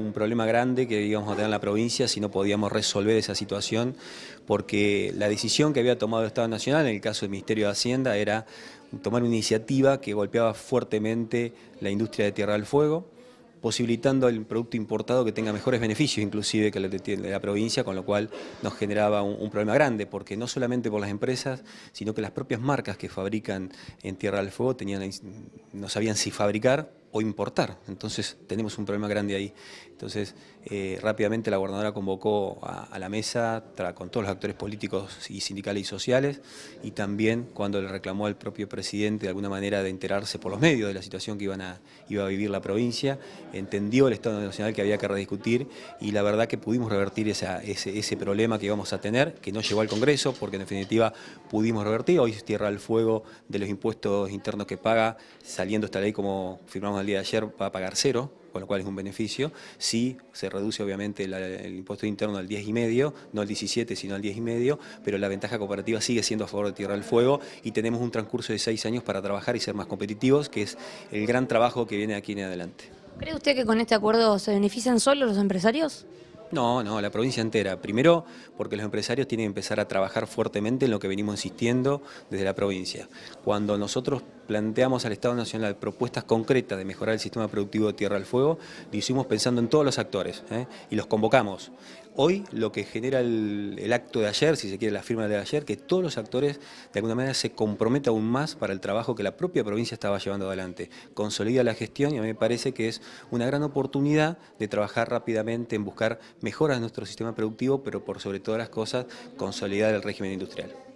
un problema grande que íbamos a tener en la provincia si no podíamos resolver esa situación, porque la decisión que había tomado el Estado Nacional, en el caso del Ministerio de Hacienda, era tomar una iniciativa que golpeaba fuertemente la industria de Tierra del Fuego, posibilitando el producto importado que tenga mejores beneficios inclusive que los de la provincia, con lo cual nos generaba un, problema grande, porque no solamente por las empresas, sino que las propias marcas que fabrican en Tierra del Fuego tenían, no sabían si fabricar o importar. Entonces tenemos un problema grande ahí. Entonces eh, rápidamente la gobernadora convocó a, la mesa con todos los actores políticos y sindicales y sociales y también cuando le reclamó al propio presidente de alguna manera de enterarse por los medios de la situación que iba a vivir la provincia, entendió el Estado Nacional que había que rediscutir y la verdad que pudimos revertir ese, problema que íbamos a tener, que no llegó al Congreso porque en definitiva pudimos revertir. Hoy es tierra al fuego de los impuestos internos que paga, saliendo esta ley como firmamos al día de ayer va a pagar cero, con lo cual es un beneficio. Sí, se reduce obviamente el, impuesto interno al y medio, no al 17, sino al y medio, pero la ventaja cooperativa sigue siendo a favor de Tierra del Fuego y tenemos un transcurso de seis años para trabajar y ser más competitivos, que es el gran trabajo que viene aquí en adelante. ¿Cree usted que con este acuerdo se benefician solo los empresarios? No, no, la provincia entera. Primero, porque los empresarios tienen que empezar a trabajar fuertemente en lo que venimos insistiendo desde la provincia. Cuando nosotros planteamos al Estado Nacional propuestas concretas de mejorar el sistema productivo de Tierra al Fuego, lo hicimos pensando en todos los actores ¿eh? y los convocamos. Hoy lo que genera el, acto de ayer, si se quiere la firma de ayer, que todos los actores de alguna manera se comprometan aún más para el trabajo que la propia provincia estaba llevando adelante. Consolida la gestión y a mí me parece que es una gran oportunidad de trabajar rápidamente en buscar mejoras en nuestro sistema productivo, pero por sobre todas las cosas consolidar el régimen industrial.